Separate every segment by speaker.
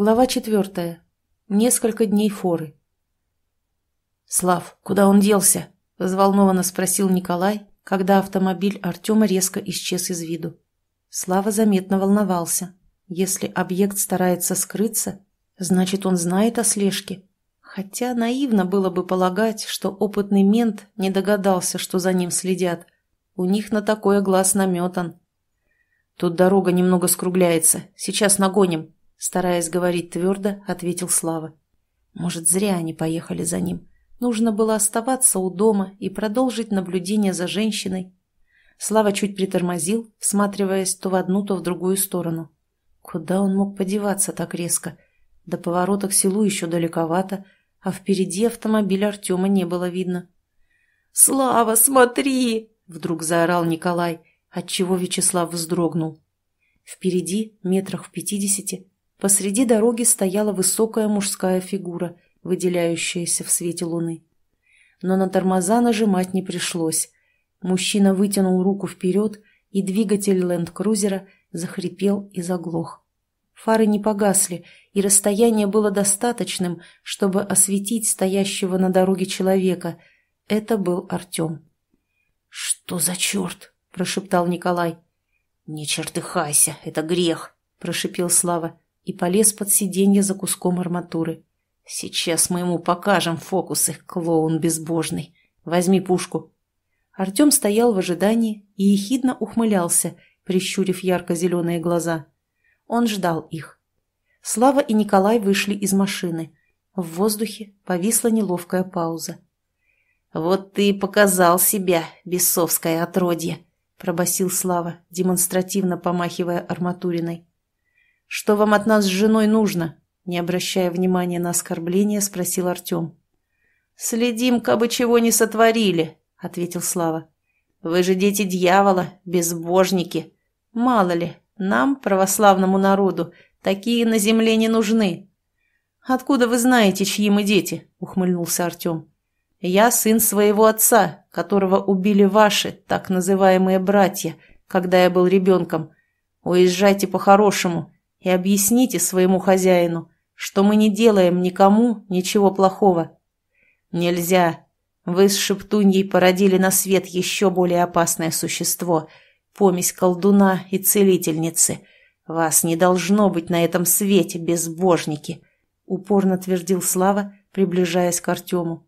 Speaker 1: Глава четвертая. Несколько дней форы. «Слав, куда он делся?» – взволнованно спросил Николай, когда автомобиль Артема резко исчез из виду. Слава заметно волновался. Если объект старается скрыться, значит, он знает о слежке. Хотя наивно было бы полагать, что опытный мент не догадался, что за ним следят. У них на такое глаз наметан. «Тут дорога немного скругляется. Сейчас нагоним», Стараясь говорить твердо, ответил Слава. Может, зря они поехали за ним. Нужно было оставаться у дома и продолжить наблюдение за женщиной. Слава чуть притормозил, всматриваясь то в одну, то в другую сторону. Куда он мог подеваться так резко? До поворота к селу еще далековато, а впереди автомобиль Артема не было видно. «Слава, смотри!» – вдруг заорал Николай, отчего Вячеслав вздрогнул. Впереди, метрах в пятидесяти, Посреди дороги стояла высокая мужская фигура, выделяющаяся в свете луны. Но на тормоза нажимать не пришлось. Мужчина вытянул руку вперед, и двигатель ленд-крузера захрипел и заглох. Фары не погасли, и расстояние было достаточным, чтобы осветить стоящего на дороге человека. Это был Артем. «Что за черт?» – прошептал Николай. «Не чертыхайся, это грех», – прошепел Слава и полез под сиденье за куском арматуры. «Сейчас мы ему покажем фокус их, клоун безбожный. Возьми пушку». Артем стоял в ожидании и ехидно ухмылялся, прищурив ярко-зеленые глаза. Он ждал их. Слава и Николай вышли из машины. В воздухе повисла неловкая пауза. «Вот ты и показал себя, бесовское отродье!» – пробасил Слава, демонстративно помахивая арматуриной. «Что вам от нас с женой нужно?» Не обращая внимания на оскорбление, спросил Артем. «Следим, кабы чего не сотворили», — ответил Слава. «Вы же дети дьявола, безбожники. Мало ли, нам, православному народу, такие на земле не нужны». «Откуда вы знаете, чьи мы дети?» — ухмыльнулся Артем. «Я сын своего отца, которого убили ваши, так называемые братья, когда я был ребенком. Уезжайте по-хорошему и объясните своему хозяину, что мы не делаем никому ничего плохого. Нельзя. Вы с Шептуньей породили на свет еще более опасное существо, помесь колдуна и целительницы. Вас не должно быть на этом свете, безбожники, — упорно твердил Слава, приближаясь к Артему.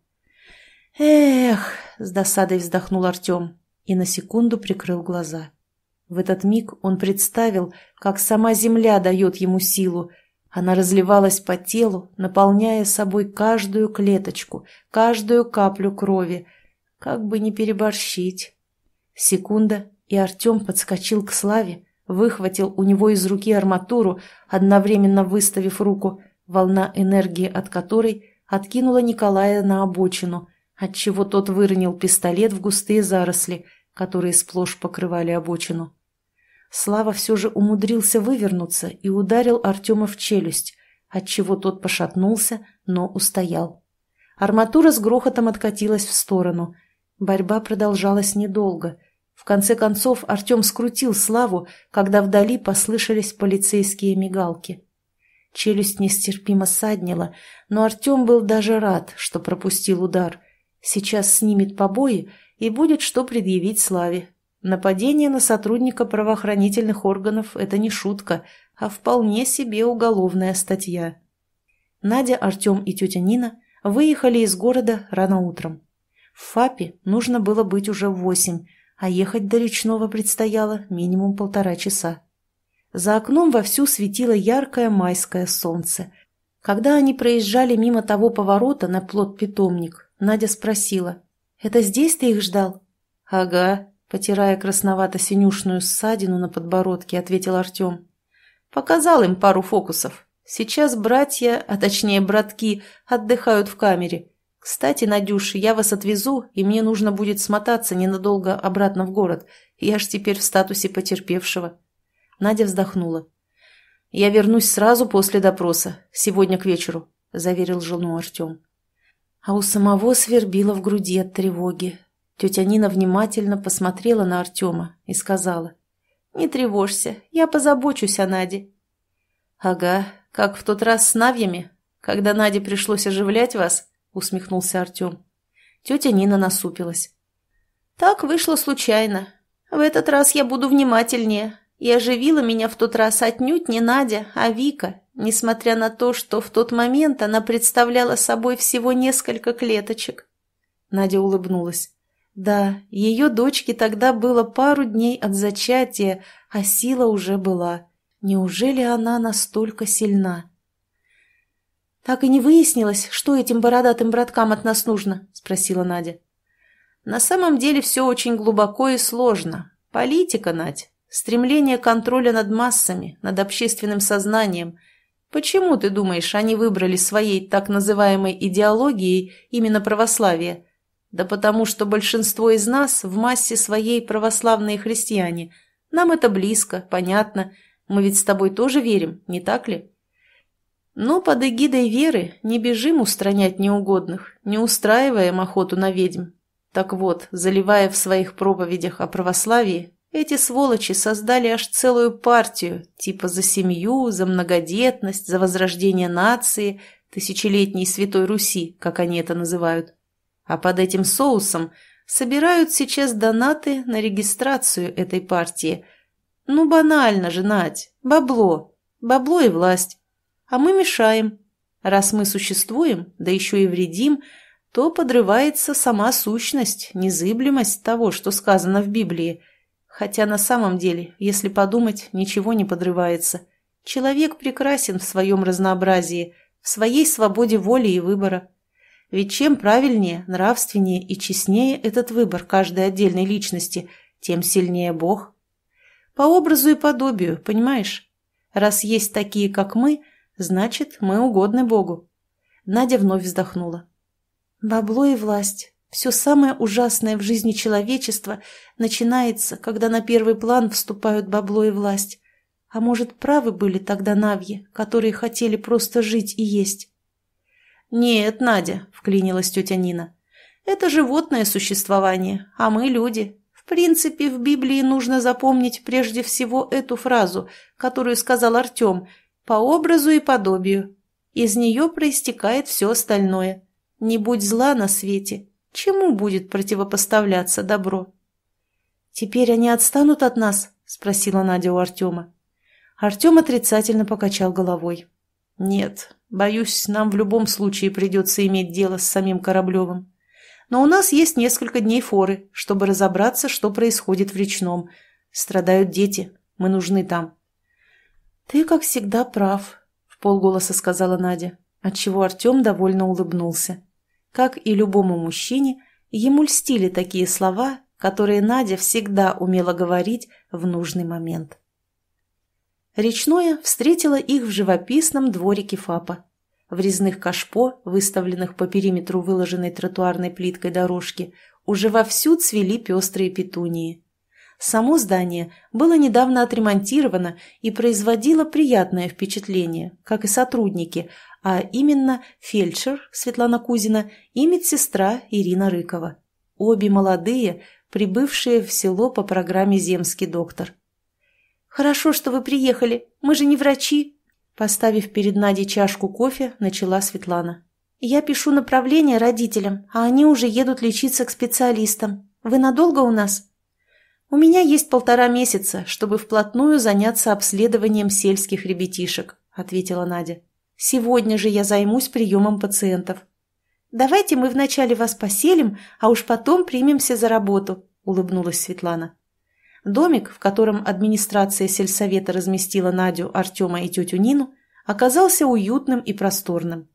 Speaker 1: «Эх!» — с досадой вздохнул Артем и на секунду прикрыл глаза. В этот миг он представил, как сама земля дает ему силу. Она разливалась по телу, наполняя собой каждую клеточку, каждую каплю крови. Как бы не переборщить. Секунда, и Артем подскочил к Славе, выхватил у него из руки арматуру, одновременно выставив руку, волна энергии от которой откинула Николая на обочину, отчего тот выронил пистолет в густые заросли, которые сплошь покрывали обочину. Слава все же умудрился вывернуться и ударил Артема в челюсть, отчего тот пошатнулся, но устоял. Арматура с грохотом откатилась в сторону. Борьба продолжалась недолго. В конце концов Артем скрутил Славу, когда вдали послышались полицейские мигалки. Челюсть нестерпимо саднила, но Артем был даже рад, что пропустил удар. Сейчас снимет побои и будет что предъявить Славе, Нападение на сотрудника правоохранительных органов – это не шутка, а вполне себе уголовная статья. Надя, Артем и тетя Нина выехали из города рано утром. В ФАПе нужно было быть уже в восемь, а ехать до речного предстояло минимум полтора часа. За окном вовсю светило яркое майское солнце. Когда они проезжали мимо того поворота на плод питомник Надя спросила, «Это здесь ты их ждал?» «Ага», Потирая красновато-синюшную ссадину на подбородке, ответил Артем. «Показал им пару фокусов. Сейчас братья, а точнее братки, отдыхают в камере. Кстати, Надюш, я вас отвезу, и мне нужно будет смотаться ненадолго обратно в город. Я ж теперь в статусе потерпевшего». Надя вздохнула. «Я вернусь сразу после допроса, сегодня к вечеру», – заверил жену Артем. А у самого свербило в груди от тревоги. Тетя Нина внимательно посмотрела на Артема и сказала. «Не тревожься, я позабочусь о Наде». «Ага, как в тот раз с Навьями, когда Наде пришлось оживлять вас», — усмехнулся Артем. Тетя Нина насупилась. «Так вышло случайно. В этот раз я буду внимательнее. И оживила меня в тот раз отнюдь не Надя, а Вика, несмотря на то, что в тот момент она представляла собой всего несколько клеточек». Надя улыбнулась. Да, ее дочке тогда было пару дней от зачатия, а сила уже была. Неужели она настолько сильна? «Так и не выяснилось, что этим бородатым браткам от нас нужно?» – спросила Надя. «На самом деле все очень глубоко и сложно. Политика, Надь, стремление контроля над массами, над общественным сознанием. Почему, ты думаешь, они выбрали своей так называемой идеологией именно православие – да потому что большинство из нас в массе своей православные христиане. Нам это близко, понятно. Мы ведь с тобой тоже верим, не так ли? Но под эгидой веры не бежим устранять неугодных, не устраиваем охоту на ведьм. Так вот, заливая в своих проповедях о православии, эти сволочи создали аж целую партию, типа за семью, за многодетность, за возрождение нации, тысячелетней Святой Руси, как они это называют. А под этим соусом собирают сейчас донаты на регистрацию этой партии. Ну, банально же, Надь, бабло. Бабло и власть. А мы мешаем. Раз мы существуем, да еще и вредим, то подрывается сама сущность, незыблемость того, что сказано в Библии. Хотя на самом деле, если подумать, ничего не подрывается. Человек прекрасен в своем разнообразии, в своей свободе воли и выбора. Ведь чем правильнее, нравственнее и честнее этот выбор каждой отдельной личности, тем сильнее Бог. По образу и подобию, понимаешь? Раз есть такие, как мы, значит, мы угодны Богу. Надя вновь вздохнула. Бабло и власть. Все самое ужасное в жизни человечества начинается, когда на первый план вступают бабло и власть. А может, правы были тогда навьи, которые хотели просто жить и есть? «Нет, Надя», — вклинилась тетя Нина. «Это животное существование, а мы люди. В принципе, в Библии нужно запомнить прежде всего эту фразу, которую сказал Артем, по образу и подобию. Из нее проистекает все остальное. Не будь зла на свете. Чему будет противопоставляться добро?» «Теперь они отстанут от нас?» — спросила Надя у Артема. Артем отрицательно покачал головой. «Нет, боюсь, нам в любом случае придется иметь дело с самим Кораблевым. Но у нас есть несколько дней форы, чтобы разобраться, что происходит в речном. Страдают дети, мы нужны там». «Ты, как всегда, прав», — в полголоса сказала Надя, отчего Артем довольно улыбнулся. Как и любому мужчине, ему льстили такие слова, которые Надя всегда умела говорить в нужный момент. Речное встретило их в живописном дворике ФАПа. В резных кашпо, выставленных по периметру выложенной тротуарной плиткой дорожки, уже вовсю цвели пестрые петунии. Само здание было недавно отремонтировано и производило приятное впечатление, как и сотрудники, а именно фельдшер Светлана Кузина и медсестра Ирина Рыкова. Обе молодые, прибывшие в село по программе «Земский доктор». «Хорошо, что вы приехали. Мы же не врачи». Поставив перед Надей чашку кофе, начала Светлана. «Я пишу направление родителям, а они уже едут лечиться к специалистам. Вы надолго у нас?» «У меня есть полтора месяца, чтобы вплотную заняться обследованием сельских ребятишек», – ответила Надя. «Сегодня же я займусь приемом пациентов». «Давайте мы вначале вас поселим, а уж потом примемся за работу», – улыбнулась Светлана. Домик, в котором администрация сельсовета разместила Надю, Артема и тетю Нину, оказался уютным и просторным.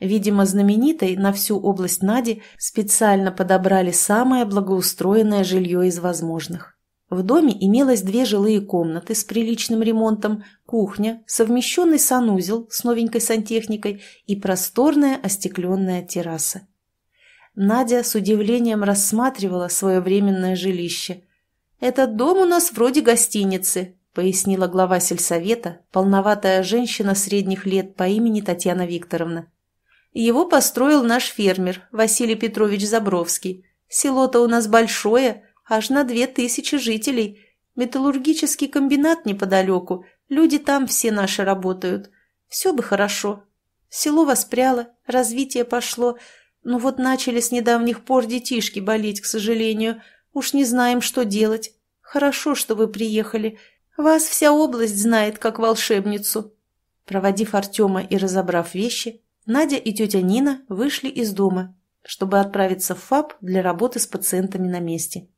Speaker 1: Видимо, знаменитой на всю область Нади специально подобрали самое благоустроенное жилье из возможных. В доме имелось две жилые комнаты с приличным ремонтом, кухня, совмещенный санузел с новенькой сантехникой и просторная остекленная терраса. Надя с удивлением рассматривала свое временное жилище – «Этот дом у нас вроде гостиницы», — пояснила глава сельсовета, полноватая женщина средних лет по имени Татьяна Викторовна. «Его построил наш фермер Василий Петрович Забровский. Село-то у нас большое, аж на две тысячи жителей. Металлургический комбинат неподалеку, люди там все наши работают. Все бы хорошо. Село воспряло, развитие пошло, ну вот начали с недавних пор детишки болеть, к сожалению. Уж не знаем, что делать. Хорошо, что вы приехали. Вас вся область знает, как волшебницу». Проводив Артема и разобрав вещи, Надя и тетя Нина вышли из дома, чтобы отправиться в ФАП для работы с пациентами на месте.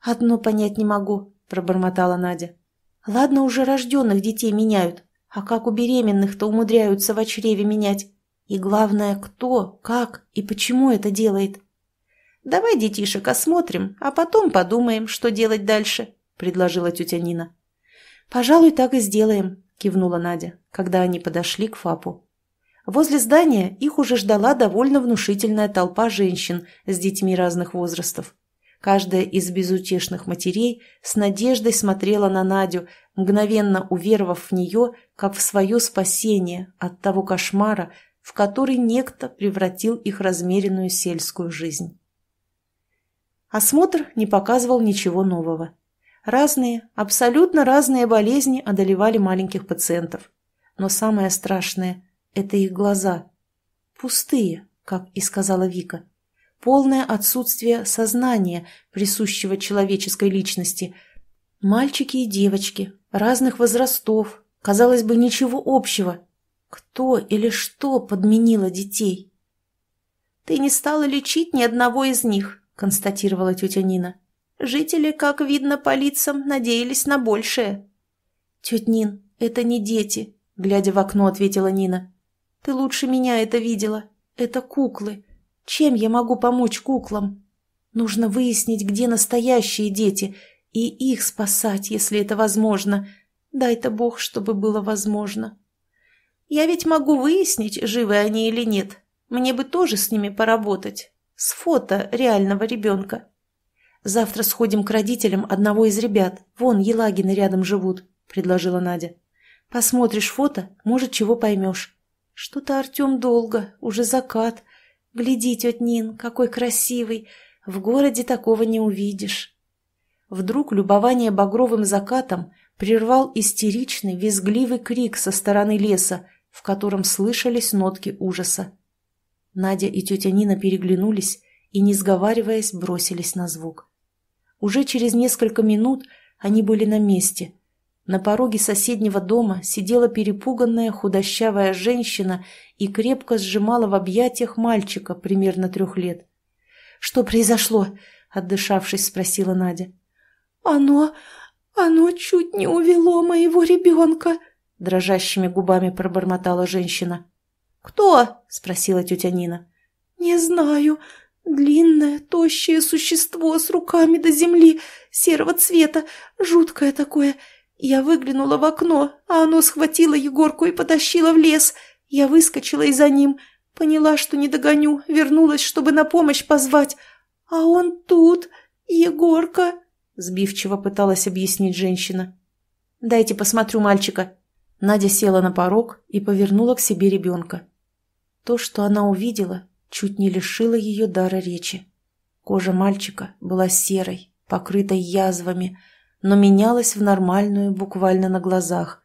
Speaker 1: «Одно понять не могу», – пробормотала Надя. «Ладно, уже рожденных детей меняют, а как у беременных-то умудряются в чреве менять? И главное, кто, как и почему это делает? «Давай детишек осмотрим, а потом подумаем, что делать дальше», – предложила тетя Нина. «Пожалуй, так и сделаем», – кивнула Надя, когда они подошли к ФАПу. Возле здания их уже ждала довольно внушительная толпа женщин с детьми разных возрастов. Каждая из безутешных матерей с надеждой смотрела на Надю, мгновенно уверовав в нее, как в свое спасение от того кошмара, в который некто превратил их размеренную сельскую жизнь. Осмотр не показывал ничего нового. Разные, абсолютно разные болезни одолевали маленьких пациентов. Но самое страшное – это их глаза. Пустые, как и сказала Вика. Полное отсутствие сознания, присущего человеческой личности. Мальчики и девочки, разных возрастов, казалось бы, ничего общего. Кто или что подменило детей? «Ты не стала лечить ни одного из них», — констатировала тетя Нина. «Жители, как видно по лицам, надеялись на большее». «Тетя Нин, это не дети», — глядя в окно, ответила Нина. «Ты лучше меня это видела. Это куклы. Чем я могу помочь куклам? Нужно выяснить, где настоящие дети, и их спасать, если это возможно. Дай-то Бог, чтобы было возможно». «Я ведь могу выяснить, живы они или нет. Мне бы тоже с ними поработать». С фото реального ребенка. Завтра сходим к родителям одного из ребят. Вон, Елагины рядом живут», — предложила Надя. «Посмотришь фото, может, чего поймешь». «Что-то, Артем, долго. Уже закат. Гляди, тетя Нин, какой красивый. В городе такого не увидишь». Вдруг любование багровым закатом прервал истеричный, визгливый крик со стороны леса, в котором слышались нотки ужаса. Надя и тетя Нина переглянулись и, не сговариваясь, бросились на звук. Уже через несколько минут они были на месте. На пороге соседнего дома сидела перепуганная худощавая женщина и крепко сжимала в объятиях мальчика примерно трех лет. «Что произошло?» – отдышавшись, спросила Надя. «Оно... оно чуть не увело моего ребенка!» – дрожащими губами пробормотала женщина. «Кто?» – спросила тетя Нина. «Не знаю. Длинное, тощее существо с руками до земли, серого цвета, жуткое такое. Я выглянула в окно, а оно схватило Егорку и потащило в лес. Я выскочила и за ним. Поняла, что не догоню, вернулась, чтобы на помощь позвать. А он тут, Егорка!» – сбивчиво пыталась объяснить женщина. «Дайте посмотрю мальчика». Надя села на порог и повернула к себе ребенка. То, что она увидела, чуть не лишило ее дара речи. Кожа мальчика была серой, покрытой язвами, но менялась в нормальную буквально на глазах.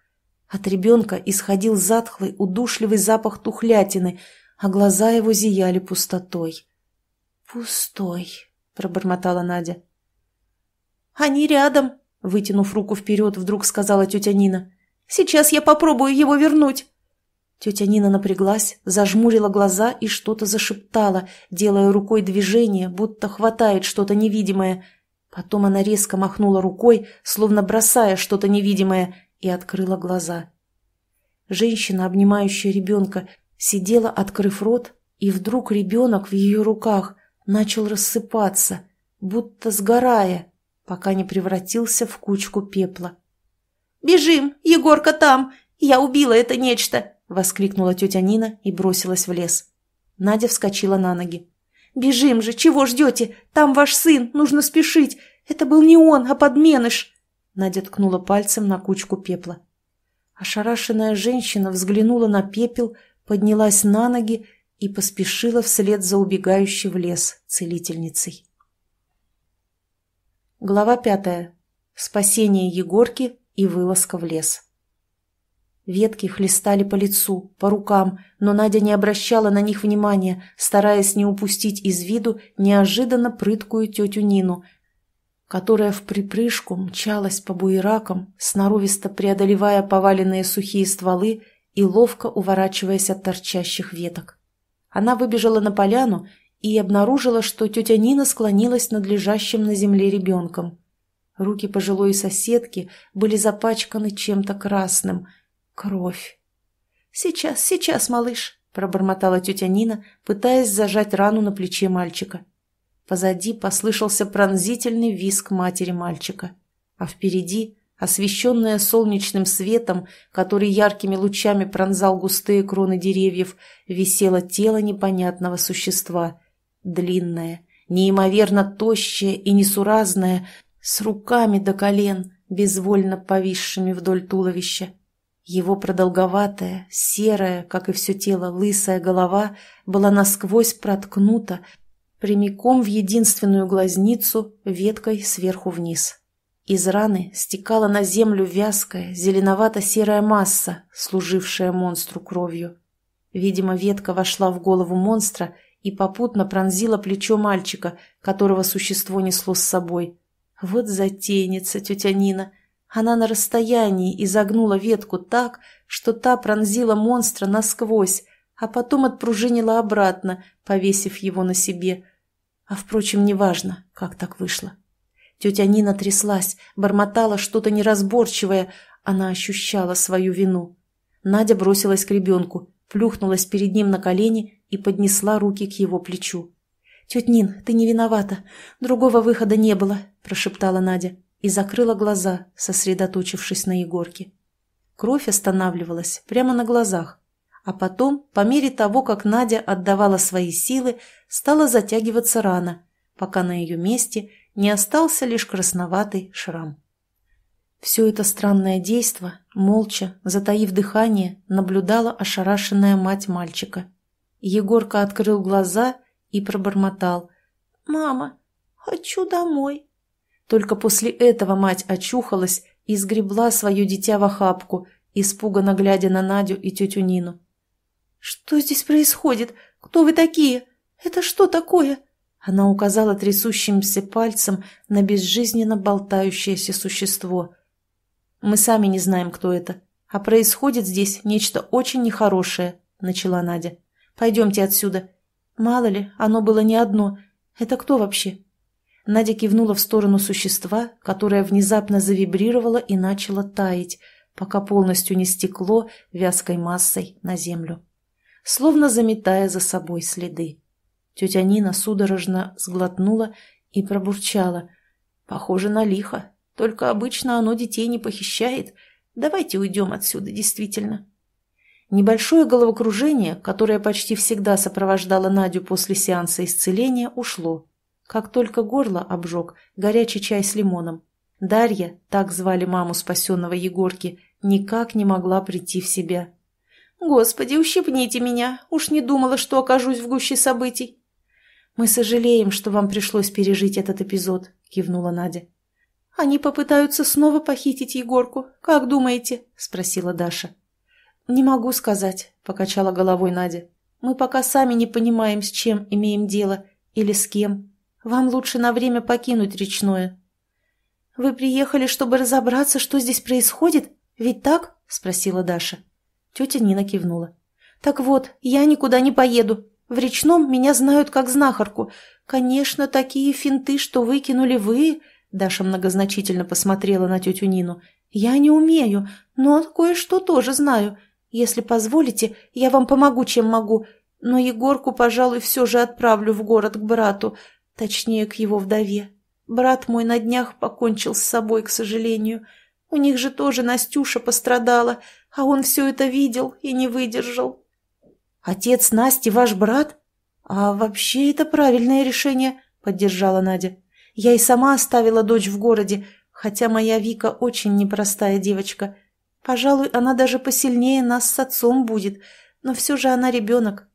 Speaker 1: От ребенка исходил затхлый, удушливый запах тухлятины, а глаза его зияли пустотой. «Пустой», — пробормотала Надя. «Они рядом», — вытянув руку вперед, вдруг сказала тетя Нина. «Сейчас я попробую его вернуть». Тетя Нина напряглась, зажмурила глаза и что-то зашептала, делая рукой движение, будто хватает что-то невидимое. Потом она резко махнула рукой, словно бросая что-то невидимое, и открыла глаза. Женщина, обнимающая ребенка, сидела, открыв рот, и вдруг ребенок в ее руках начал рассыпаться, будто сгорая, пока не превратился в кучку пепла. «Бежим! Егорка там! Я убила это нечто!» – воскликнула тетя Нина и бросилась в лес. Надя вскочила на ноги. «Бежим же! Чего ждете? Там ваш сын! Нужно спешить! Это был не он, а подменыш!» Надя ткнула пальцем на кучку пепла. Ошарашенная женщина взглянула на пепел, поднялась на ноги и поспешила вслед за убегающей в лес целительницей. Глава пятая. Спасение Егорки и вылазка в лес. Ветки хлестали по лицу, по рукам, но Надя не обращала на них внимания, стараясь не упустить из виду неожиданно прыткую тетю Нину, которая в припрыжку мчалась по буеракам, сноровисто преодолевая поваленные сухие стволы и ловко уворачиваясь от торчащих веток. Она выбежала на поляну и обнаружила, что тетя Нина склонилась над лежащим на земле ребенком. Руки пожилой соседки были запачканы чем-то красным – Кровь. «Сейчас, сейчас, малыш!» – пробормотала тетя Нина, пытаясь зажать рану на плече мальчика. Позади послышался пронзительный визг матери мальчика. А впереди, освещенная солнечным светом, который яркими лучами пронзал густые кроны деревьев, висело тело непонятного существа. Длинное, неимоверно тощее и несуразное, с руками до колен, безвольно повисшими вдоль туловища. Его продолговатая, серая, как и все тело, лысая голова была насквозь проткнута прямиком в единственную глазницу веткой сверху вниз. Из раны стекала на землю вязкая, зеленовато-серая масса, служившая монстру кровью. Видимо, ветка вошла в голову монстра и попутно пронзила плечо мальчика, которого существо несло с собой. Вот затейница тетя Нина! Она на расстоянии изогнула ветку так, что та пронзила монстра насквозь, а потом отпружинила обратно, повесив его на себе. А, впрочем, неважно, как так вышло. Тетя Нина тряслась, бормотала что-то неразборчивое. Она ощущала свою вину. Надя бросилась к ребенку, плюхнулась перед ним на колени и поднесла руки к его плечу. «Тетя Нин, ты не виновата. Другого выхода не было», – прошептала Надя и закрыла глаза, сосредоточившись на Егорке. Кровь останавливалась прямо на глазах, а потом, по мере того, как Надя отдавала свои силы, стала затягиваться рана, пока на ее месте не остался лишь красноватый шрам. Все это странное действо, молча, затаив дыхание, наблюдала ошарашенная мать мальчика. Егорка открыл глаза и пробормотал. «Мама, хочу домой». Только после этого мать очухалась и сгребла свое дитя в охапку, испуганно глядя на Надю и тетю Нину. «Что здесь происходит? Кто вы такие? Это что такое?» Она указала трясущимся пальцем на безжизненно болтающееся существо. «Мы сами не знаем, кто это. А происходит здесь нечто очень нехорошее», — начала Надя. «Пойдемте отсюда. Мало ли, оно было не одно. Это кто вообще?» Надя кивнула в сторону существа, которое внезапно завибрировало и начало таять, пока полностью не стекло вязкой массой на землю, словно заметая за собой следы. Тетя Нина судорожно сглотнула и пробурчала. «Похоже на лихо. Только обычно оно детей не похищает. Давайте уйдем отсюда, действительно». Небольшое головокружение, которое почти всегда сопровождало Надю после сеанса исцеления, ушло. Как только горло обжег горячий чай с лимоном. Дарья, так звали маму спасенного Егорки, никак не могла прийти в себя. «Господи, ущипните меня! Уж не думала, что окажусь в гуще событий!» «Мы сожалеем, что вам пришлось пережить этот эпизод», — кивнула Надя. «Они попытаются снова похитить Егорку. Как думаете?» — спросила Даша. «Не могу сказать», — покачала головой Надя. «Мы пока сами не понимаем, с чем имеем дело или с кем. Вам лучше на время покинуть речное». «Вы приехали, чтобы разобраться, что здесь происходит? Ведь так?» – спросила Даша. Тетя Нина кивнула. «Так вот, я никуда не поеду. В речном меня знают как знахарку. Конечно, такие финты, что выкинули вы...» Даша многозначительно посмотрела на тетю Нину. «Я не умею, но кое-что тоже знаю. Если позволите, я вам помогу, чем могу. Но Егорку, пожалуй, все же отправлю в город к брату. Точнее, к его вдове. Брат мой на днях покончил с собой, к сожалению. У них же тоже Настюша пострадала, а он все это видел и не выдержал. «Отец Насти ваш брат? А вообще это правильное решение», — поддержала Надя. «Я и сама оставила дочь в городе, хотя моя Вика очень непростая девочка. Пожалуй, она даже посильнее нас с отцом будет, но все же она ребенок».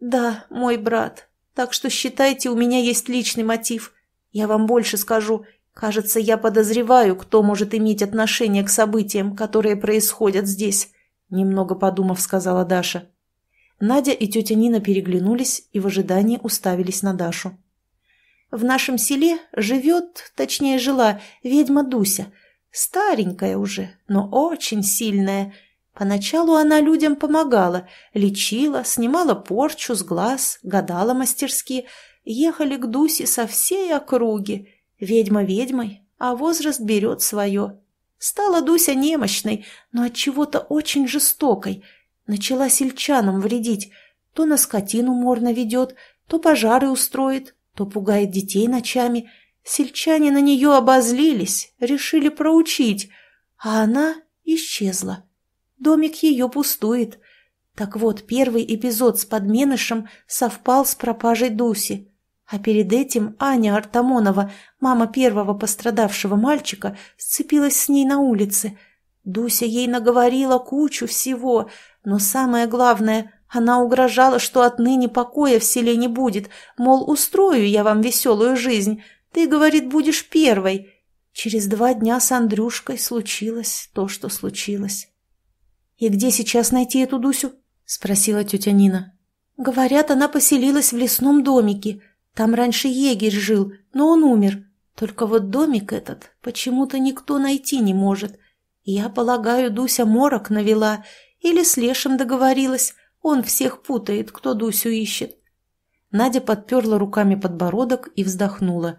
Speaker 1: «Да, мой брат», так что считайте, у меня есть личный мотив. Я вам больше скажу. Кажется, я подозреваю, кто может иметь отношение к событиям, которые происходят здесь», — немного подумав, сказала Даша. Надя и тетя Нина переглянулись и в ожидании уставились на Дашу. «В нашем селе живет, точнее жила, ведьма Дуся. Старенькая уже, но очень сильная. Поначалу она людям помогала, лечила, снимала порчу с глаз, гадала мастерски. Ехали к Дусе со всей округи. Ведьма ведьмой, а возраст берет свое. Стала Дуся немощной, но от чего то очень жестокой. Начала сельчанам вредить. То на скотину морно ведет, то пожары устроит, то пугает детей ночами. Сельчане на нее обозлились, решили проучить, а она исчезла Домик ее пустует. Так вот, первый эпизод с подменышем совпал с пропажей Дуси. А перед этим Аня Артамонова, мама первого пострадавшего мальчика, сцепилась с ней на улице. Дуся ей наговорила кучу всего, но самое главное, она угрожала, что отныне покоя в селе не будет, мол, устрою я вам веселую жизнь, ты, говорит, будешь первой. Через два дня с Андрюшкой случилось то, что случилось. «И где сейчас найти эту Дусю?» – спросила тетя Нина. «Говорят, она поселилась в лесном домике. Там раньше егерь жил, но он умер. Только вот домик этот почему-то никто найти не может. Я полагаю, Дуся морок навела или с Лешем договорилась. Он всех путает, кто Дусю ищет». Надя подперла руками подбородок и вздохнула.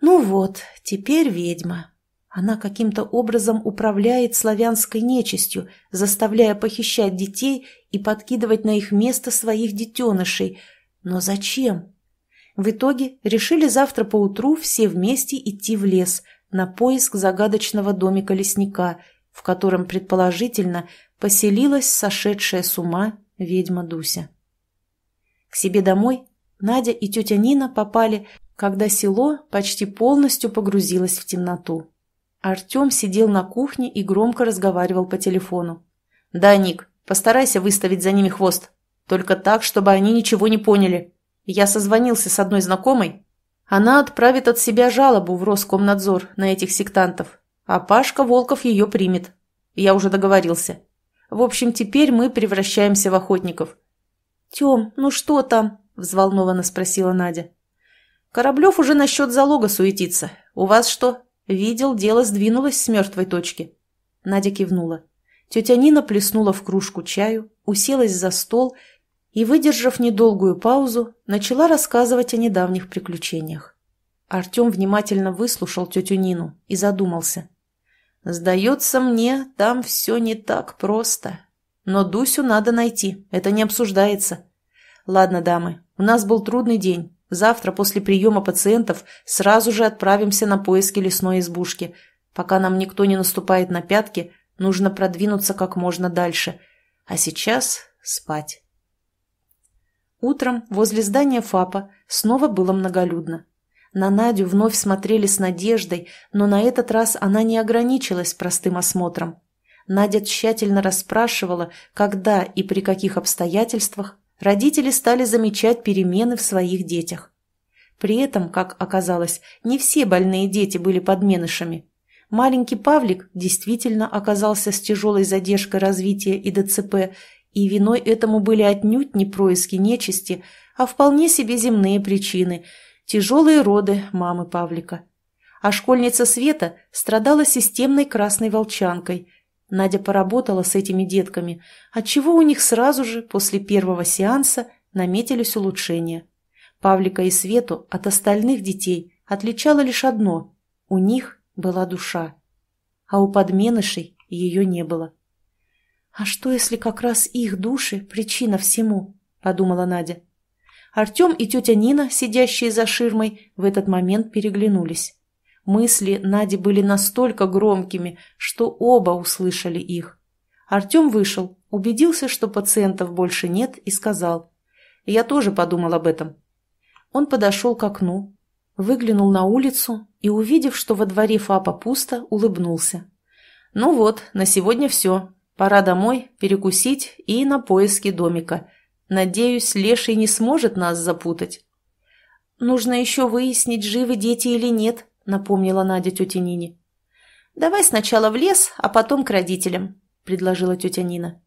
Speaker 1: «Ну вот, теперь ведьма». Она каким-то образом управляет славянской нечистью, заставляя похищать детей и подкидывать на их место своих детенышей. Но зачем? В итоге решили завтра поутру все вместе идти в лес на поиск загадочного домика лесника, в котором, предположительно, поселилась сошедшая с ума ведьма Дуся. К себе домой Надя и тетя Нина попали, когда село почти полностью погрузилось в темноту. Артем сидел на кухне и громко разговаривал по телефону. «Да, Ник, постарайся выставить за ними хвост. Только так, чтобы они ничего не поняли. Я созвонился с одной знакомой. Она отправит от себя жалобу в Роскомнадзор на этих сектантов, а Пашка Волков ее примет. Я уже договорился. В общем, теперь мы превращаемся в охотников». «Тем, ну что там?» – взволнованно спросила Надя. «Кораблев уже насчет залога суетится. У вас что?» Видел, дело сдвинулось с мертвой точки. Надя кивнула. Тетя Нина плеснула в кружку чаю, уселась за стол и, выдержав недолгую паузу, начала рассказывать о недавних приключениях. Артем внимательно выслушал тетю Нину и задумался. «Сдается мне, там все не так просто. Но Дусю надо найти, это не обсуждается. Ладно, дамы, у нас был трудный день, Завтра после приема пациентов сразу же отправимся на поиски лесной избушки. Пока нам никто не наступает на пятки, нужно продвинуться как можно дальше. А сейчас спать. Утром возле здания ФАПа снова было многолюдно. На Надю вновь смотрели с надеждой, но на этот раз она не ограничилась простым осмотром. Надя тщательно расспрашивала, когда и при каких обстоятельствах родители стали замечать перемены в своих детях. При этом, как оказалось, не все больные дети были подменышами. Маленький Павлик действительно оказался с тяжелой задержкой развития и ДЦП, и виной этому были отнюдь не происки нечисти, а вполне себе земные причины – тяжелые роды мамы Павлика. А школьница Света страдала системной красной волчанкой – Надя поработала с этими детками, отчего у них сразу же после первого сеанса наметились улучшения. Павлика и Свету от остальных детей отличало лишь одно – у них была душа. А у подменышей ее не было. «А что, если как раз их души – причина всему?» – подумала Надя. Артем и тетя Нина, сидящие за ширмой, в этот момент переглянулись. Мысли Нади были настолько громкими, что оба услышали их. Артем вышел, убедился, что пациентов больше нет, и сказал. «Я тоже подумал об этом». Он подошел к окну, выглянул на улицу и, увидев, что во дворе Фапа пусто, улыбнулся. «Ну вот, на сегодня все. Пора домой, перекусить и на поиски домика. Надеюсь, Леший не сможет нас запутать». «Нужно еще выяснить, живы дети или нет», напомнила Надя тете Нине. «Давай сначала в лес, а потом к родителям», – предложила тетя Нина.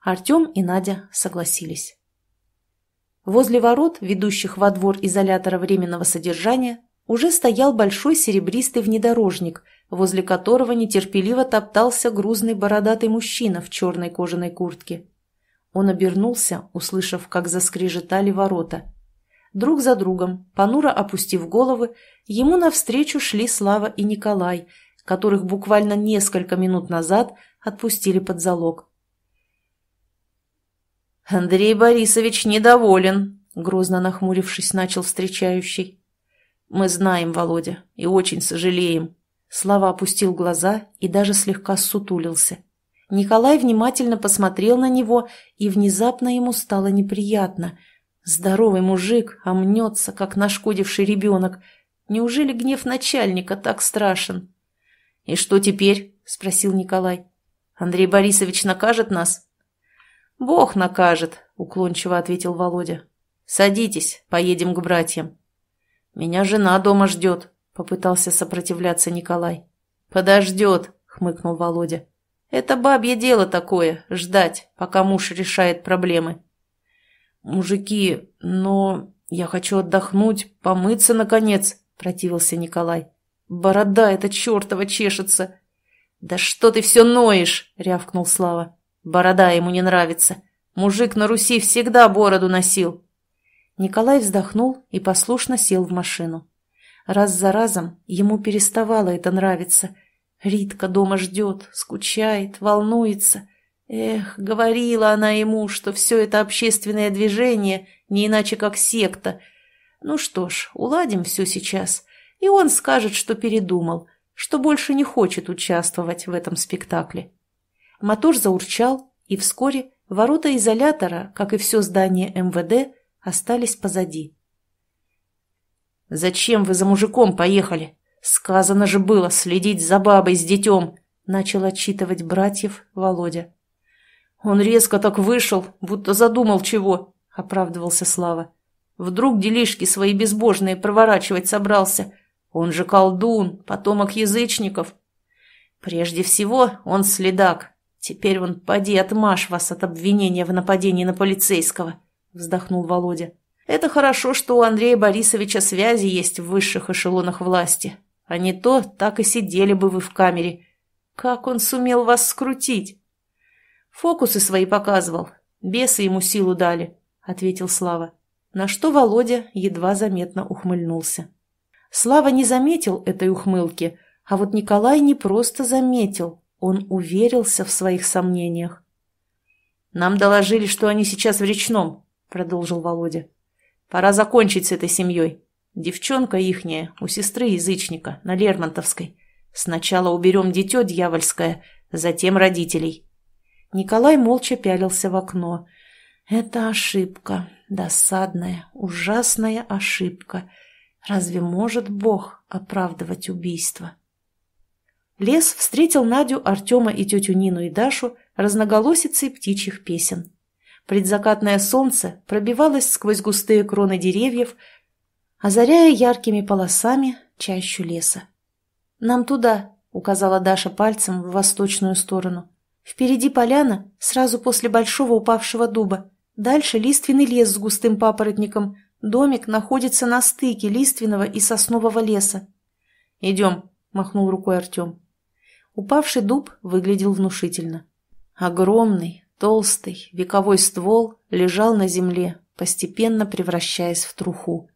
Speaker 1: Артем и Надя согласились. Возле ворот, ведущих во двор изолятора временного содержания, уже стоял большой серебристый внедорожник, возле которого нетерпеливо топтался грузный бородатый мужчина в черной кожаной куртке. Он обернулся, услышав, как заскрежетали ворота, Друг за другом, понуро опустив головы, ему навстречу шли Слава и Николай, которых буквально несколько минут назад отпустили под залог. «Андрей Борисович недоволен», — грозно нахмурившись, начал встречающий. «Мы знаем, Володя, и очень сожалеем». Слава опустил глаза и даже слегка сутулился. Николай внимательно посмотрел на него, и внезапно ему стало неприятно — Здоровый мужик, омнется, как нашкодивший ребенок. Неужели гнев начальника так страшен? «И что теперь?» – спросил Николай. «Андрей Борисович накажет нас?» «Бог накажет», – уклончиво ответил Володя. «Садитесь, поедем к братьям». «Меня жена дома ждет», – попытался сопротивляться Николай. «Подождет», – хмыкнул Володя. «Это бабье дело такое – ждать, пока муж решает проблемы». «Мужики, но я хочу отдохнуть, помыться, наконец», — противился Николай. «Борода эта чертова чешется!» «Да что ты все ноешь?» — рявкнул Слава. «Борода ему не нравится. Мужик на Руси всегда бороду носил». Николай вздохнул и послушно сел в машину. Раз за разом ему переставало это нравиться. Ритка дома ждет, скучает, волнуется — Эх, говорила она ему, что все это общественное движение не иначе как секта. Ну что ж, уладим все сейчас, и он скажет, что передумал, что больше не хочет участвовать в этом спектакле. Мотор заурчал, и вскоре ворота изолятора, как и все здание МВД, остались позади. «Зачем вы за мужиком поехали? Сказано же было следить за бабой с детем!» начал отчитывать братьев Володя. «Он резко так вышел, будто задумал чего», — оправдывался Слава. «Вдруг делишки свои безбожные проворачивать собрался? Он же колдун, потомок язычников. Прежде всего он следак. Теперь он, поди, отмажь вас от обвинения в нападении на полицейского», — вздохнул Володя. «Это хорошо, что у Андрея Борисовича связи есть в высших эшелонах власти. А не то, так и сидели бы вы в камере. Как он сумел вас скрутить?» «Фокусы свои показывал. Бесы ему силу дали», — ответил Слава, на что Володя едва заметно ухмыльнулся. Слава не заметил этой ухмылки, а вот Николай не просто заметил, он уверился в своих сомнениях. «Нам доложили, что они сейчас в речном», — продолжил Володя. «Пора закончить с этой семьей. Девчонка ихняя, у сестры язычника, на Лермонтовской. Сначала уберем дитё дьявольское, затем родителей. Николай молча пялился в окно. «Это ошибка. Досадная, ужасная ошибка. Разве может Бог оправдывать убийство?» Лес встретил Надю, Артема и тетю Нину и Дашу разноголосицей птичьих песен. Предзакатное солнце пробивалось сквозь густые кроны деревьев, озаряя яркими полосами чащу леса. «Нам туда», — указала Даша пальцем в восточную сторону. Впереди поляна, сразу после большого упавшего дуба. Дальше лиственный лес с густым папоротником. Домик находится на стыке лиственного и соснового леса. «Идем», — махнул рукой Артем. Упавший дуб выглядел внушительно. Огромный, толстый, вековой ствол лежал на земле, постепенно превращаясь в труху.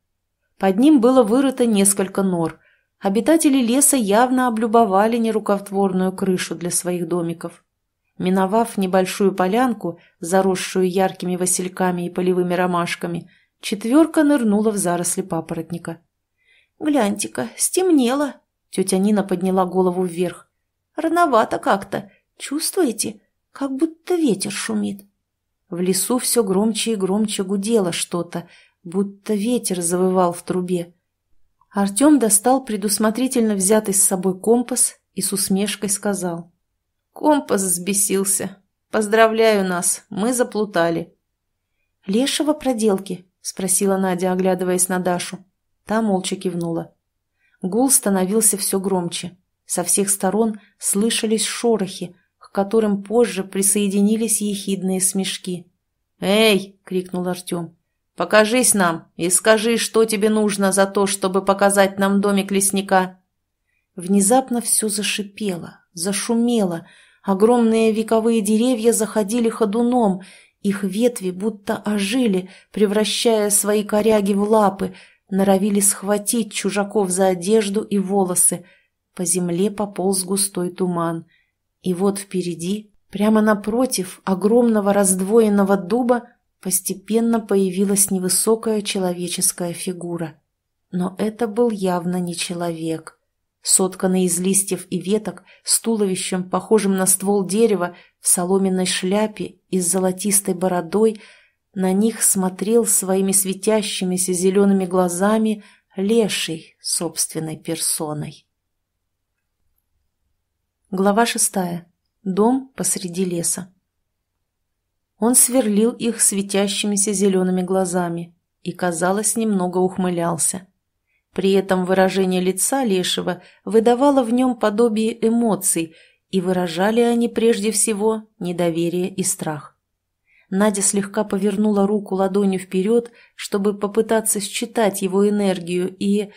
Speaker 1: Под ним было вырыто несколько нор. Обитатели леса явно облюбовали нерукотворную крышу для своих домиков. Миновав небольшую полянку, заросшую яркими васильками и полевыми ромашками, четверка нырнула в заросли папоротника. «Гляньте-ка, стемнело!» Тетя Нина подняла голову вверх. «Рановато как-то. Чувствуете? Как будто ветер шумит». В лесу все громче и громче гудело что-то, будто ветер завывал в трубе. Артем достал предусмотрительно взятый с собой компас и с усмешкой сказал — Компас взбесился. Поздравляю нас, мы заплутали. Лешего проделки? Спросила Надя, оглядываясь на Дашу. Та молча кивнула. Гул становился все громче. Со всех сторон слышались шорохи, к которым позже присоединились ехидные смешки. «Эй!» — крикнул Артем. «Покажись нам и скажи, что тебе нужно за то, чтобы показать нам домик лесника!» Внезапно все зашипело, зашумело, Огромные вековые деревья заходили ходуном, их ветви будто ожили, превращая свои коряги в лапы, норовили схватить чужаков за одежду и волосы. По земле пополз густой туман. И вот впереди, прямо напротив огромного раздвоенного дуба, постепенно появилась невысокая человеческая фигура. Но это был явно не человек сотканный из листьев и веток, с туловищем, похожим на ствол дерева, в соломенной шляпе и с золотистой бородой, на них смотрел своими светящимися зелеными глазами леший собственной персоной. Глава шестая. Дом посреди леса. Он сверлил их светящимися зелеными глазами и, казалось, немного ухмылялся. При этом выражение лица Лешего выдавало в нем подобие эмоций, и выражали они прежде всего недоверие и страх. Надя слегка повернула руку ладонью вперед, чтобы попытаться считать его энергию, и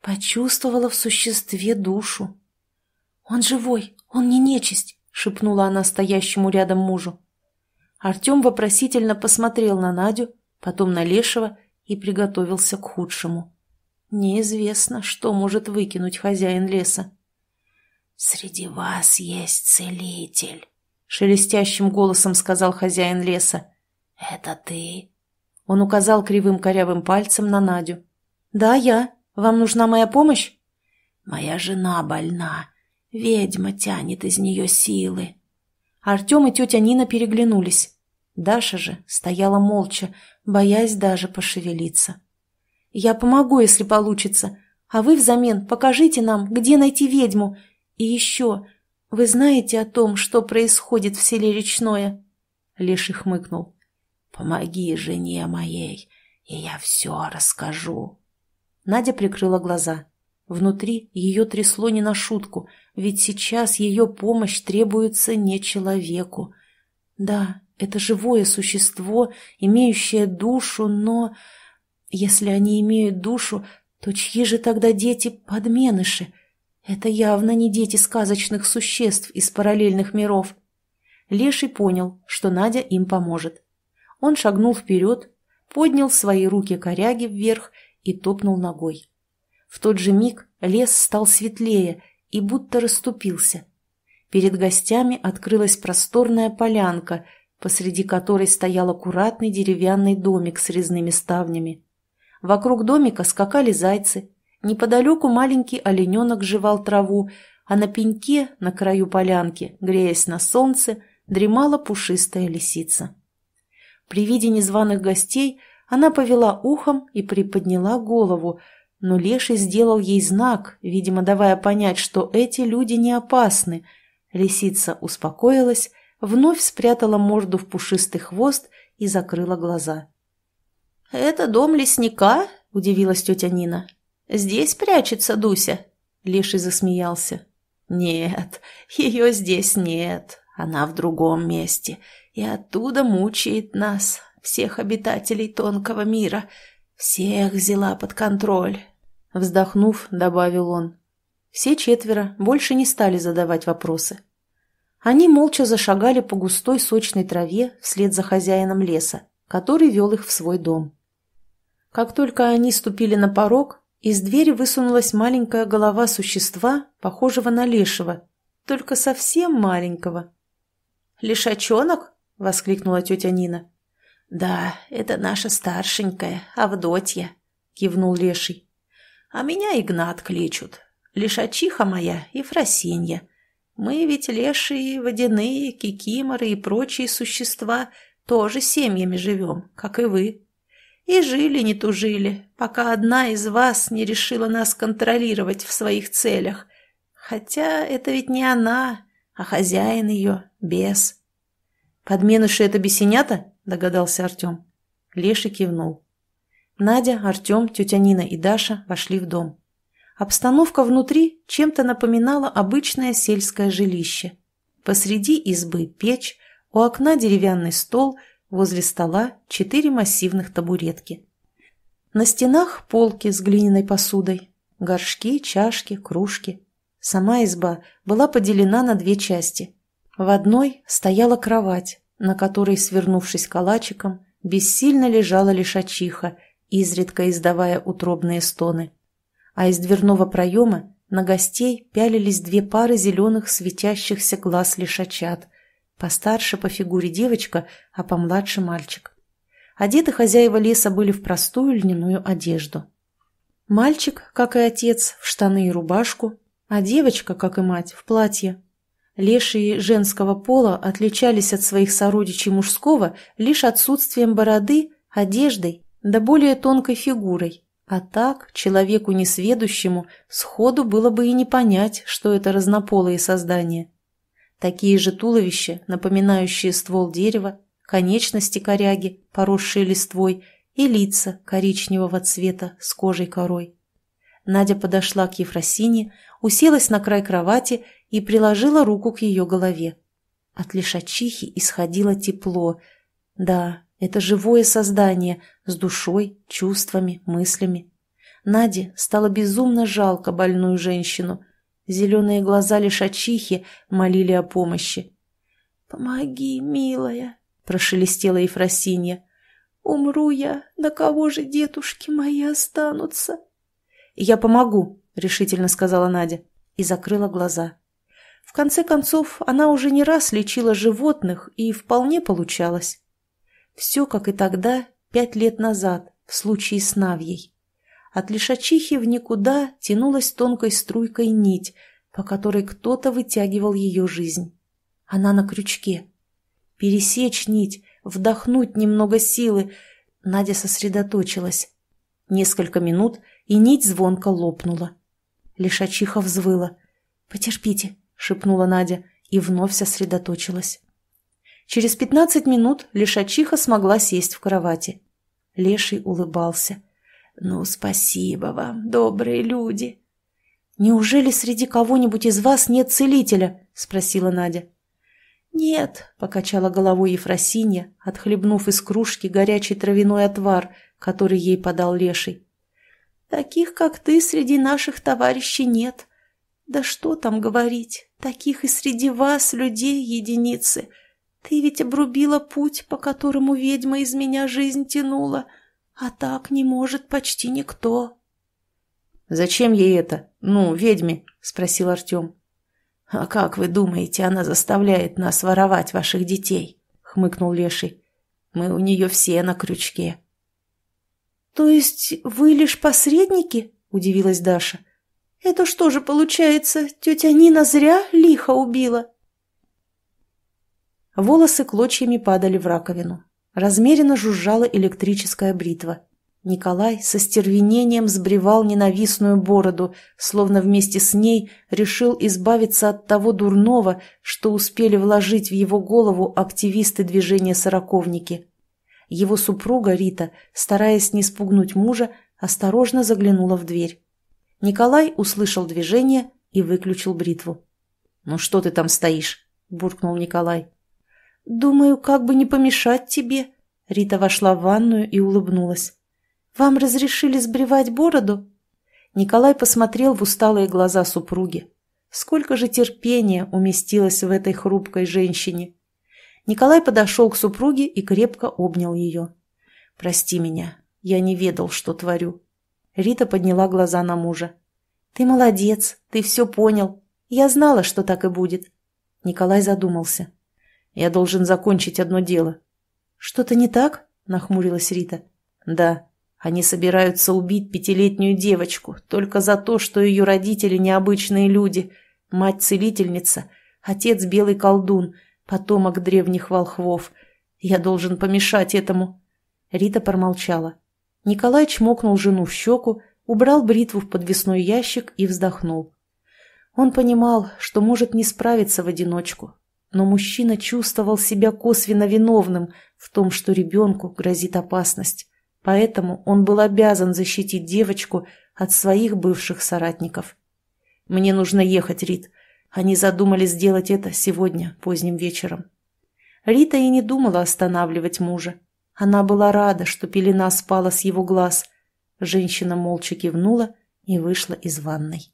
Speaker 1: почувствовала в существе душу. «Он живой, он не нечисть!» — шепнула она стоящему рядом мужу. Артем вопросительно посмотрел на Надю, потом на Лешего и приготовился к худшему. Неизвестно, что может выкинуть хозяин леса. «Среди вас есть целитель», — шелестящим голосом сказал хозяин леса. «Это ты?» Он указал кривым корявым пальцем на Надю. «Да, я. Вам нужна моя помощь?» «Моя жена больна. Ведьма тянет из нее силы». Артем и тетя Нина переглянулись. Даша же стояла молча, боясь даже пошевелиться. Я помогу, если получится. А вы взамен покажите нам, где найти ведьму. И еще, вы знаете о том, что происходит в селе Речное?» Леший хмыкнул. «Помоги жене моей, и я все расскажу». Надя прикрыла глаза. Внутри ее трясло не на шутку, ведь сейчас ее помощь требуется не человеку. Да, это живое существо, имеющее душу, но... Если они имеют душу, то чьи же тогда дети-подменыши? Это явно не дети сказочных существ из параллельных миров. Леший понял, что Надя им поможет. Он шагнул вперед, поднял свои руки коряги вверх и топнул ногой. В тот же миг лес стал светлее и будто расступился. Перед гостями открылась просторная полянка, посреди которой стоял аккуратный деревянный домик с резными ставнями. Вокруг домика скакали зайцы. Неподалеку маленький олененок жевал траву, а на пеньке, на краю полянки, греясь на солнце, дремала пушистая лисица. При виде незваных гостей она повела ухом и приподняла голову, но Леший сделал ей знак, видимо, давая понять, что эти люди не опасны. Лисица успокоилась, вновь спрятала морду в пушистый хвост и закрыла глаза. «Это дом лесника?» – удивилась тетя Нина. «Здесь прячется Дуся?» – Леший засмеялся. «Нет, ее здесь нет. Она в другом месте. И оттуда мучает нас, всех обитателей тонкого мира. Всех взяла под контроль». Вздохнув, добавил он. Все четверо больше не стали задавать вопросы. Они молча зашагали по густой сочной траве вслед за хозяином леса, который вел их в свой дом. Как только они ступили на порог, из двери высунулась маленькая голова существа, похожего на лешего, только совсем маленького. «Лишачонок?» — воскликнула тетя Нина. «Да, это наша старшенькая, Авдотья», — кивнул леший. «А меня Игнат кличут. Лишачиха моя и Фросенья. Мы ведь лешие, водяные, кикиморы и прочие существа тоже семьями живем, как и вы». И жили не тужили, пока одна из вас не решила нас контролировать в своих целях. Хотя это ведь не она, а хозяин ее, бес. «Подменыши это бесенята?» – догадался Артем. Леша кивнул. Надя, Артем, тетя Нина и Даша вошли в дом. Обстановка внутри чем-то напоминала обычное сельское жилище. Посреди избы печь, у окна деревянный стол – Возле стола четыре массивных табуретки. На стенах полки с глиняной посудой, горшки, чашки, кружки. Сама изба была поделена на две части. В одной стояла кровать, на которой, свернувшись калачиком, бессильно лежала лишачиха, изредка издавая утробные стоны. А из дверного проема на гостей пялились две пары зеленых светящихся глаз лишачат, Постарше по фигуре девочка, а помладше мальчик. Одеты хозяева леса были в простую льняную одежду. Мальчик, как и отец, в штаны и рубашку, а девочка, как и мать, в платье. Лешие женского пола отличались от своих сородичей мужского лишь отсутствием бороды, одеждой да более тонкой фигурой. А так, человеку несведущему, сходу было бы и не понять, что это разнополые создания. Такие же туловища, напоминающие ствол дерева, конечности коряги, поросшие листвой, и лица коричневого цвета с кожей корой. Надя подошла к Ефросине, уселась на край кровати и приложила руку к ее голове. От лишачихи исходило тепло. Да, это живое создание с душой, чувствами, мыслями. Наде стало безумно жалко больную женщину – Зеленые глаза лишачихи молили о помощи. «Помоги, милая!» — прошелестела Ефросинья. «Умру я, на кого же детушки мои останутся?» «Я помогу», — решительно сказала Надя и закрыла глаза. В конце концов, она уже не раз лечила животных и вполне получалось. Все как и тогда, пять лет назад, в случае с Навьей. От лишачихи в никуда тянулась тонкой струйкой нить, по которой кто-то вытягивал ее жизнь. Она на крючке. Пересечь нить, вдохнуть немного силы. Надя сосредоточилась. Несколько минут, и нить звонко лопнула. Лишачиха взвыла. «Потерпите», — шепнула Надя, и вновь сосредоточилась. Через пятнадцать минут лишачиха смогла сесть в кровати. Леший улыбался. «Ну, спасибо вам, добрые люди!» «Неужели среди кого-нибудь из вас нет целителя?» – спросила Надя. «Нет», – покачала головой Ефросинья, отхлебнув из кружки горячий травяной отвар, который ей подал леший. «Таких, как ты, среди наших товарищей нет. Да что там говорить, таких и среди вас, людей, единицы. Ты ведь обрубила путь, по которому ведьма из меня жизнь тянула». А так не может почти никто. «Зачем ей это? Ну, ведьме?» – спросил Артем. «А как вы думаете, она заставляет нас воровать ваших детей?» – хмыкнул Леший. «Мы у нее все на крючке». «То есть вы лишь посредники?» – удивилась Даша. «Это что же получается, тетя Нина зря лихо убила?» Волосы клочьями падали в раковину. Размеренно жужжала электрическая бритва. Николай со стервенением сбривал ненавистную бороду, словно вместе с ней решил избавиться от того дурного, что успели вложить в его голову активисты движения «Сороковники». Его супруга Рита, стараясь не спугнуть мужа, осторожно заглянула в дверь. Николай услышал движение и выключил бритву. «Ну что ты там стоишь?» – буркнул Николай. «Думаю, как бы не помешать тебе». Рита вошла в ванную и улыбнулась. «Вам разрешили сбривать бороду?» Николай посмотрел в усталые глаза супруги. Сколько же терпения уместилось в этой хрупкой женщине. Николай подошел к супруге и крепко обнял ее. «Прости меня, я не ведал, что творю». Рита подняла глаза на мужа. «Ты молодец, ты все понял. Я знала, что так и будет». Николай задумался. Я должен закончить одно дело». «Что-то не так?» – нахмурилась Рита. «Да. Они собираются убить пятилетнюю девочку только за то, что ее родители необычные люди. Мать-целительница, отец белый колдун, потомок древних волхвов. Я должен помешать этому». Рита промолчала. Николай чмокнул жену в щеку, убрал бритву в подвесной ящик и вздохнул. Он понимал, что может не справиться в одиночку, но мужчина чувствовал себя косвенно виновным в том, что ребенку грозит опасность. Поэтому он был обязан защитить девочку от своих бывших соратников. «Мне нужно ехать, Рит. Они задумали сделать это сегодня, поздним вечером». Рита и не думала останавливать мужа. Она была рада, что пелена спала с его глаз. Женщина молча кивнула и вышла из ванной.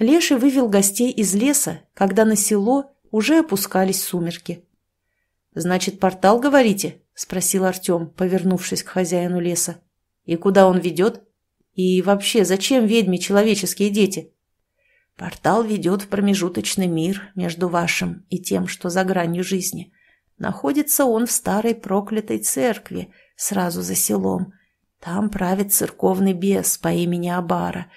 Speaker 1: Леший вывел гостей из леса, когда на село – уже опускались сумерки. «Значит, портал, говорите?» – спросил Артем, повернувшись к хозяину леса. «И куда он ведет? И вообще, зачем ведьме человеческие дети?» «Портал ведет в промежуточный мир между вашим и тем, что за гранью жизни. Находится он в старой проклятой церкви, сразу за селом. Там правит церковный бес по имени Абара,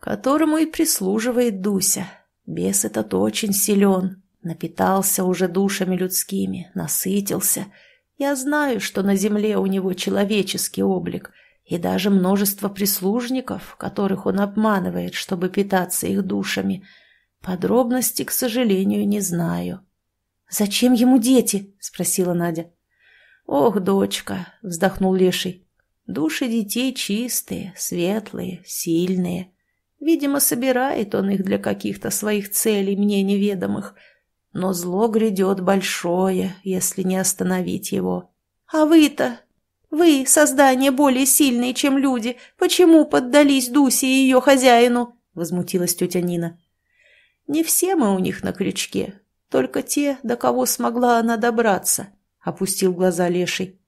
Speaker 1: которому и прислуживает Дуся. Бес этот очень силен, Напитался уже душами людскими, насытился. Я знаю, что на земле у него человеческий облик и даже множество прислужников, которых он обманывает, чтобы питаться их душами. Подробности, к сожалению, не знаю. «Зачем ему дети?» – спросила Надя. «Ох, дочка!» – вздохнул Леший. «Души детей чистые, светлые, сильные. Видимо, собирает он их для каких-то своих целей, мне неведомых – но зло грядет большое, если не остановить его. А вы-то, вы, создание более сильные, чем люди, почему поддались Дусе и ее хозяину? Возмутилась тетя Нина. Не все мы у них на крючке, только те, до кого смогла она добраться, опустил глаза леший.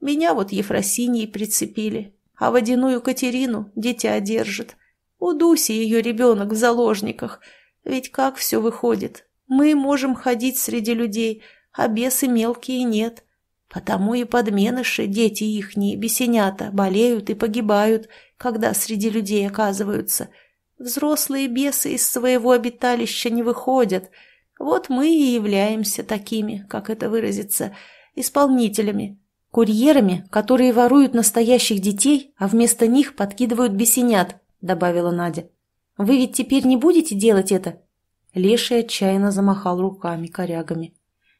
Speaker 1: Меня вот Ефросиньей прицепили, а водяную Катерину дитя держит. У Дуси ее ребенок в заложниках. Ведь как все выходит, мы можем ходить среди людей, а бесы мелкие нет. Потому и подменыши, дети ихние, бесенята, болеют и погибают, когда среди людей оказываются. Взрослые бесы из своего обиталища не выходят. Вот мы и являемся такими, как это выразится, исполнителями, курьерами, которые воруют настоящих детей, а вместо них подкидывают бесенят», — добавила Надя. «Вы ведь теперь не будете делать это?» Леший отчаянно замахал руками-корягами.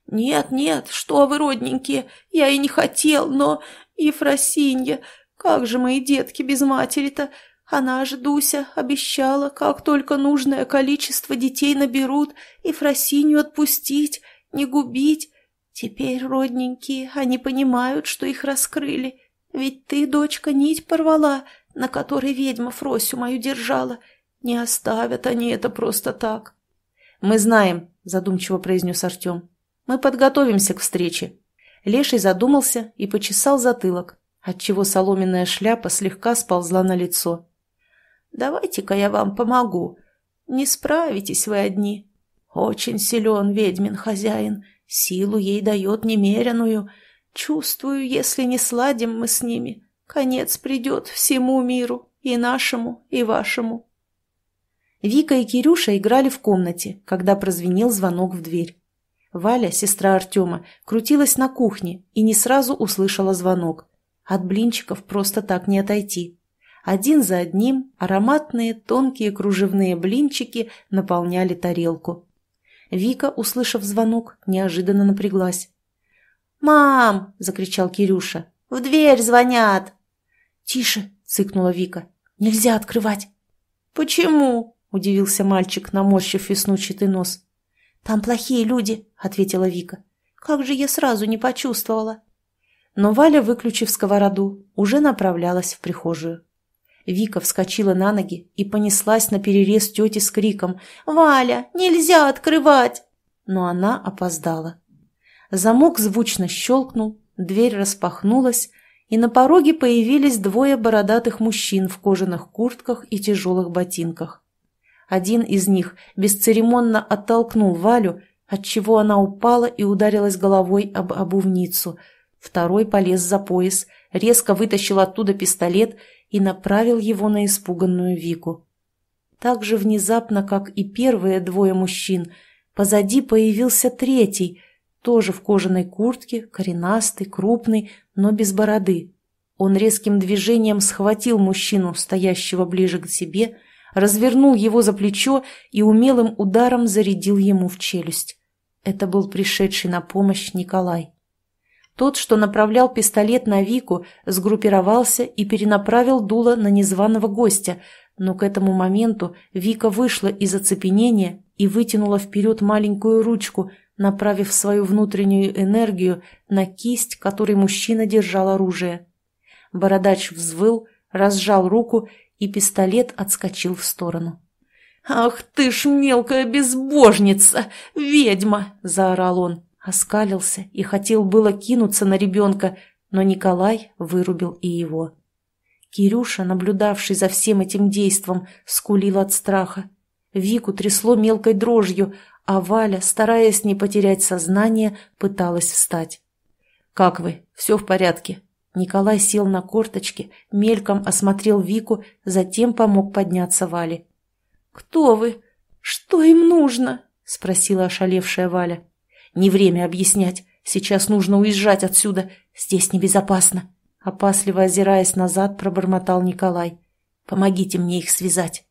Speaker 1: «Нет, нет, что вы, родненькие, я и не хотел, но... Ефросинья, как же мои детки без матери-то? Она же, Дуся, обещала, как только нужное количество детей наберут, Ефросинью отпустить, не губить. Теперь, родненькие, они понимают, что их раскрыли. Ведь ты, дочка, нить порвала, на которой ведьма Фросю мою держала. Не оставят они это просто так. «Мы знаем», – задумчиво произнес Артем. «Мы подготовимся к встрече». Леший задумался и почесал затылок, отчего соломенная шляпа слегка сползла на лицо. «Давайте-ка я вам помогу. Не справитесь вы одни. Очень силен ведьмин хозяин, силу ей дает немеренную. Чувствую, если не сладим мы с ними, конец придет всему миру, и нашему, и вашему». Вика и Кирюша играли в комнате, когда прозвенел звонок в дверь. Валя, сестра Артема, крутилась на кухне и не сразу услышала звонок. От блинчиков просто так не отойти. Один за одним ароматные тонкие кружевные блинчики наполняли тарелку. Вика, услышав звонок, неожиданно напряглась. «Мам!» – закричал Кирюша. «В дверь звонят!» «Тише!» – цыкнула Вика. «Нельзя открывать!» «Почему?» – удивился мальчик, наморщив веснучатый нос. «Там плохие люди», – ответила Вика. «Как же я сразу не почувствовала?» Но Валя, выключив сковороду, уже направлялась в прихожую. Вика вскочила на ноги и понеслась на перерез тети с криком «Валя, нельзя открывать!» Но она опоздала. Замок звучно щелкнул, дверь распахнулась, и на пороге появились двое бородатых мужчин в кожаных куртках и тяжелых ботинках. Один из них бесцеремонно оттолкнул Валю, отчего она упала и ударилась головой об обувницу. Второй полез за пояс, резко вытащил оттуда пистолет и направил его на испуганную Вику. Так же внезапно, как и первые двое мужчин, позади появился третий, тоже в кожаной куртке, коренастый, крупный, но без бороды. Он резким движением схватил мужчину, стоящего ближе к себе, развернул его за плечо и умелым ударом зарядил ему в челюсть. Это был пришедший на помощь Николай. Тот, что направлял пистолет на Вику, сгруппировался и перенаправил дуло на незваного гостя, но к этому моменту Вика вышла из оцепенения и вытянула вперед маленькую ручку, направив свою внутреннюю энергию на кисть, которой мужчина держал оружие. Бородач взвыл, разжал руку и пистолет отскочил в сторону. «Ах ты ж мелкая безбожница! Ведьма!» – заорал он, оскалился и хотел было кинуться на ребенка, но Николай вырубил и его. Кирюша, наблюдавший за всем этим действом, скулил от страха. Вику трясло мелкой дрожью, а Валя, стараясь не потерять сознание, пыталась встать. «Как вы? Все в порядке?» Николай сел на корточки, мельком осмотрел Вику, затем помог подняться Вале. «Кто вы? Что им нужно?» – спросила ошалевшая Валя. «Не время объяснять. Сейчас нужно уезжать отсюда. Здесь небезопасно», – опасливо озираясь назад, пробормотал Николай. «Помогите мне их связать».